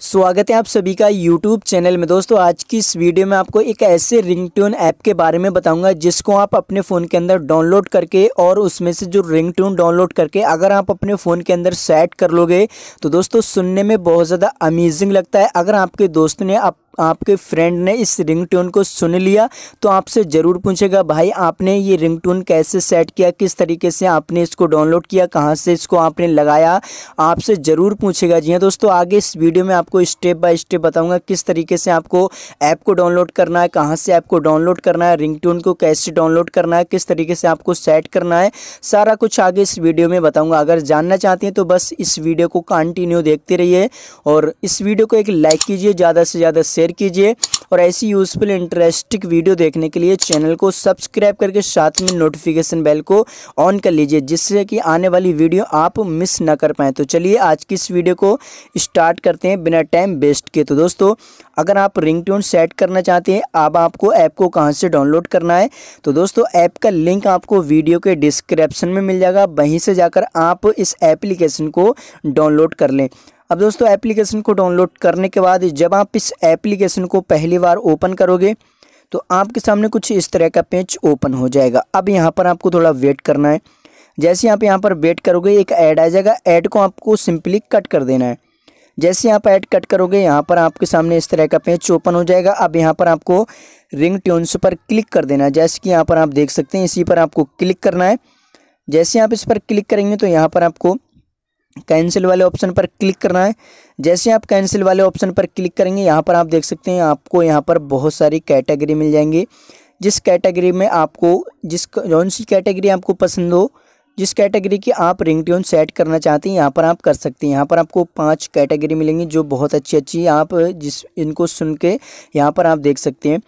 स्वागत है आप सभी का यूट्यूब चैनल में दोस्तों आज की इस वीडियो में आपको एक ऐसे रिंगटोन ऐप के बारे में बताऊंगा जिसको आप अपने फ़ोन के अंदर डाउनलोड करके और उसमें से जो रिंगटोन डाउनलोड करके अगर आप अपने फ़ोन के अंदर सेट कर लोगे तो दोस्तों सुनने में बहुत ज़्यादा अमेजिंग लगता है अगर आपके दोस्त ने आप आपके फ्रेंड ने इस रिंगटोन को सुन लिया तो आपसे ज़रूर पूछेगा भाई आपने ये रिंगटोन कैसे सेट किया किस तरीके से आपने इसको डाउनलोड किया कहाँ से इसको आपने लगाया आपसे ज़रूर पूछेगा जी हाँ दोस्तों आगे इस वीडियो में आपको स्टेप बाय स्टेप बताऊंगा किस तरीके से आपको ऐप को डाउनलोड करना है कहाँ से ऐप को डाउनलोड करना है रिंग को कैसे डाउनलोड करना है किस तरीके से आपको सेट करना है सारा कुछ आगे इस वीडियो में बताऊँगा अगर जानना चाहते हैं तो बस इस वीडियो को कंटिन्यू देखते रहिए और इस वीडियो को एक लाइक कीजिए ज़्यादा से ज़्यादा शेयर शेयर कीजिए और ऐसी यूज़फुल इंटरेस्टिंग वीडियो देखने के लिए चैनल को सब्सक्राइब करके साथ में नोटिफिकेशन बेल को ऑन कर लीजिए जिससे कि आने वाली वीडियो आप मिस ना कर पाएँ तो चलिए आज की इस वीडियो को स्टार्ट करते हैं बिना टाइम वेस्ट के तो दोस्तों अगर आप रिंग सेट करना चाहते हैं अब आपको ऐप को कहाँ से डाउनलोड करना है तो दोस्तों ऐप का लिंक आपको वीडियो के डिस्क्रिप्शन में मिल जाएगा वहीं से जाकर आप इस एप्लीकेशन को डाउनलोड कर लें अब दोस्तों एप्लीकेशन को डाउनलोड करने के बाद जब आप इस एप्लीकेशन को पहली बार ओपन करोगे तो आपके सामने कुछ इस तरह का पेज ओपन हो जाएगा अब यहाँ पर आपको थोड़ा वेट करना है जैसे आप यहाँ पर वेट करोगे एक ऐड आ जाएगा ऐड को आपको सिंपली कट कर देना है जैसे आप ऐड कट करोगे यहाँ पर आपके सामने इस तरह का पेज ओपन हो जाएगा अब यहाँ पर आपको रिंग ट्यून्स पर क्लिक कर देना है जैसे कि यहाँ पर आप देख सकते हैं इसी पर आपको क्लिक करना है जैसे आप इस पर क्लिक करेंगे तो यहाँ पर आपको कैंसिल वाले ऑप्शन पर क्लिक करना है जैसे आप कैंसिल वाले ऑप्शन पर क्लिक करेंगे यहाँ पर आप देख सकते हैं आपको यहाँ पर बहुत सारी कैटेगरी मिल जाएंगी जिस कैटेगरी में आपको जिस कौन सी कैटेगरी आपको पसंद हो जिस कैटेगरी की आप रिंगटोन सेट करना चाहते हैं यहाँ पर आप कर सकते हैं यहाँ पर आपको पांच कैटेगरी मिलेंगी जो बहुत अच्छी अच्छी आप जिस इनको सुन के यहाँ पर आप देख सकते हैं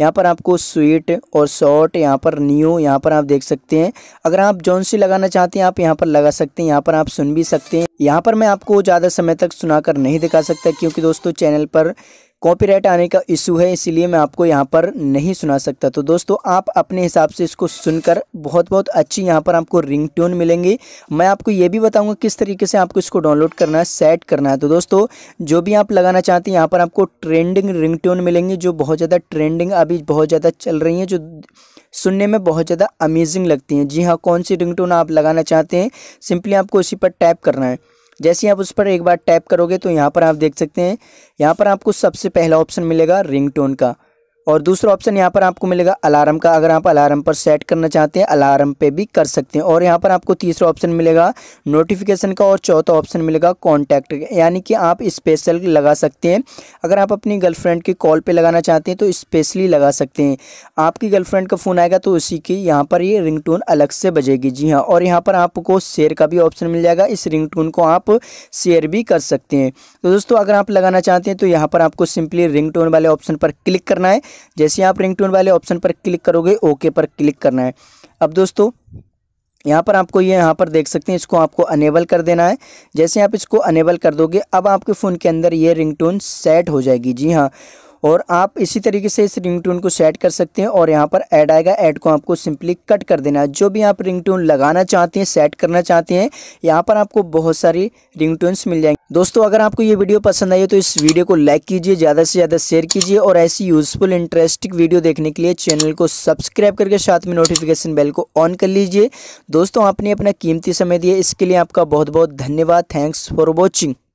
यहाँ पर आपको स्वीट और शॉर्ट यहाँ पर न्यू यहाँ पर आप देख सकते हैं अगर आप जौन सी लगाना चाहते हैं आप यहाँ पर लगा सकते हैं यहाँ पर आप सुन भी सकते हैं यहाँ पर मैं आपको ज़्यादा समय तक सुनाकर नहीं दिखा सकता क्योंकि दोस्तों चैनल पर कॉपीराइट आने का इशू है इसीलिए मैं आपको यहाँ पर नहीं सुना सकता तो दोस्तों आप अपने हिसाब से इसको सुनकर बहुत बहुत अच्छी यहाँ पर आपको रिंग ट्यून मिलेंगी मैं आपको ये भी बताऊँगा किस तरीके से आपको इसको डाउनलोड करना है सेट करना है तो दोस्तों जो भी आप लगाना चाहते हैं यहाँ पर आपको ट्रेंडिंग रिंग ट्यून मिलेंगी जो बहुत ज़्यादा ट्रेंडिंग अभी बहुत ज़्यादा चल रही हैं जो सुनने में बहुत ज़्यादा अमेजिंग लगती हैं जी हाँ कौन सी रिंग आप लगाना चाहते हैं सिंपली आपको इसी पर टैप करना है जैसे ही आप उस पर एक बार टैप करोगे तो यहाँ पर आप देख सकते हैं यहाँ पर आपको सबसे पहला ऑप्शन मिलेगा रिंगटोन का और दूसरा ऑप्शन यहाँ पर आपको मिलेगा अलार्म का अगर आप अलार्म पर सेट करना चाहते हैं अलार्म पे भी कर सकते हैं और यहाँ पर आपको तीसरा ऑप्शन मिलेगा नोटिफिकेशन का और चौथा ऑप्शन मिलेगा कॉन्टैक्ट यानी कि आप स्पेशल लगा सकते हैं अगर आप अपनी गर्लफ्रेंड के कॉल पर लगाना चाहते हैं तो स्पेशली लगा सकते हैं आपकी गर्लफ्रेंड का फ़ोन आएगा तो उसी की यहाँ पर ये रिंग अलग से बजेगी जी हाँ और यहाँ पर आपको शेयर का भी ऑप्शन मिल जाएगा इस रिंग को आप शेयर भी कर सकते हैं तो दोस्तों अगर आप लगाना चाहते हैं तो यहाँ पर आपको सिंपली रिंग वाले ऑप्शन पर क्लिक करना है जैसे आप रिंग टून वाले ऑप्शन पर क्लिक करोगे ओके पर क्लिक करना है अब दोस्तों यहाँ पर आपको ये यहाँ पर देख सकते हैं इसको आपको अनेबल कर देना है जैसे आप इसको अनेबल कर दोगे अब आपके फ़ोन के अंदर ये रिंगटोन सेट हो जाएगी जी हाँ और आप इसी तरीके से इस रिंग ट्यून को सेट कर सकते हैं और यहाँ पर ऐड आएगा ऐड को आपको सिंपली कट कर देना है जो भी आप रिंग ट्यून लगाना चाहते हैं सेट करना चाहते हैं यहाँ पर आपको बहुत सारी रिंग ट्यून्स मिल जाएंगी दोस्तों अगर आपको ये वीडियो पसंद आई है तो इस वीडियो को लाइक कीजिए ज़्यादा से ज़्यादा शेयर कीजिए और ऐसी यूजफुल इंटरेस्टिंग वीडियो देखने के लिए चैनल को सब्सक्राइब करके साथ में नोटिफिकेशन बेल को ऑन कर लीजिए दोस्तों आपने अपना कीमती समय दिया इसके लिए आपका बहुत बहुत धन्यवाद थैंक्स फॉर वॉचिंग